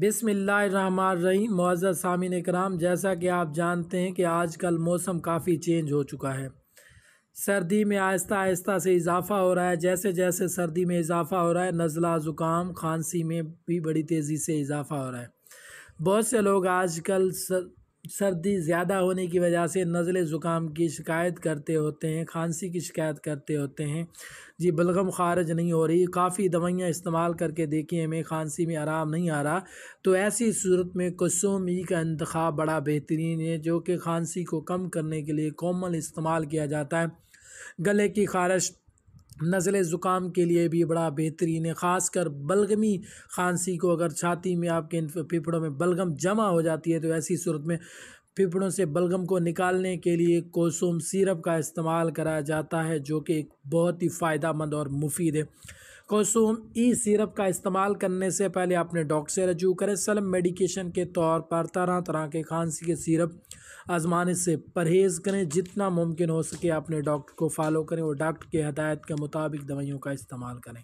रही मुआज़ सामिन कराम जैसा कि आप जानते हैं कि आजकल मौसम काफ़ी चेंज हो चुका है सर्दी में आहिस्ता आहिस्ता से इजाफ़ा हो रहा है जैसे जैसे सर्दी में इजाफ़ा हो रहा है नज़ला ज़ुकाम खांसी में भी बड़ी तेज़ी से इजाफ़ा हो रहा है बहुत से लोग आजकल सर... सर्दी ज़्यादा होने की वजह से नज़ले ज़ुकाम की शिकायत करते होते हैं खांसी की शिकायत करते होते हैं जी बलगम खारज नहीं हो रही काफ़ी दवाइयाँ इस्तेमाल करके देखी हमें खांसी में आराम नहीं आ रहा तो ऐसी सूरत में कसोमी का इंतखा बड़ा बेहतरीन है जो कि खांसी को कम करने के लिए कॉमन इस्तेमाल किया जाता है गले की खारश नज़ले ज़ुकाम के लिए भी बड़ा बेहतरीन है ख़ासकर बलगमी खांसी को अगर छाती में आपके इन फेफड़ों में बलगम जमा हो जाती है तो ऐसी सूरत में फेफड़ों से बलगम को निकालने के लिए कोसुम सिरप का इस्तेमाल करा जाता है जो कि एक बहुत ही फ़ायदा मंद और मुफीद है कोसुम ई सिरप का इस्तेमाल करने से पहले अपने डॉक्टर से रजू करें सलम मेडिकेशन के तौर पर तरह तरह के खांसी के सिरप आजमाने से परहेज़ करें जितना मुमकिन हो सके अपने डॉक्टर को फॉलो करें और डॉक्टर के हदायत के मुताबिक दवाइयों का इस्तेमाल करें